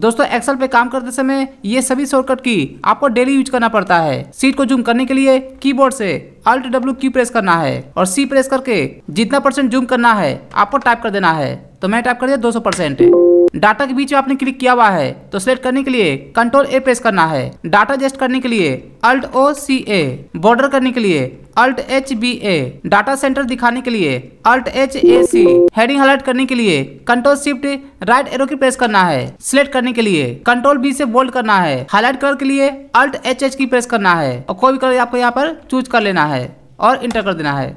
दोस्तों एक्सल पे काम करते समय ये सभी शॉर्टकट की आपको डेली यूज करना पड़ता है सीट को जूम करने के लिए कीबोर्ड से अल्ट डब्ल्यू की प्रेस करना है और सी प्रेस करके जितना परसेंट जूम करना है आपको टाइप कर देना है तो मैं टाइप कर दिया दो सौ परसेंट डाटा के बीच में आपने क्लिक किया हुआ है तो सिलेक्ट करने के लिए कंट्रोल ए प्रेस करना है डाटा जेस्ट करने के लिए अल्ट ओ सी ए बॉर्डर करने के लिए alt H B A data centre दिखाने के लिए alt H A C heading highlight करने के लिए कंट्रोल शिफ्ट राइट एरो की प्रेस करना है सिलेक्ट करने के लिए कंट्रोल बी से बोल्ड करना है हाईलाइट कलर के लिए अल्ट एच एच की प्रेस करना है और कोई भी कलर आपको यहाँ पर चूज कर लेना है और इंटर कर देना है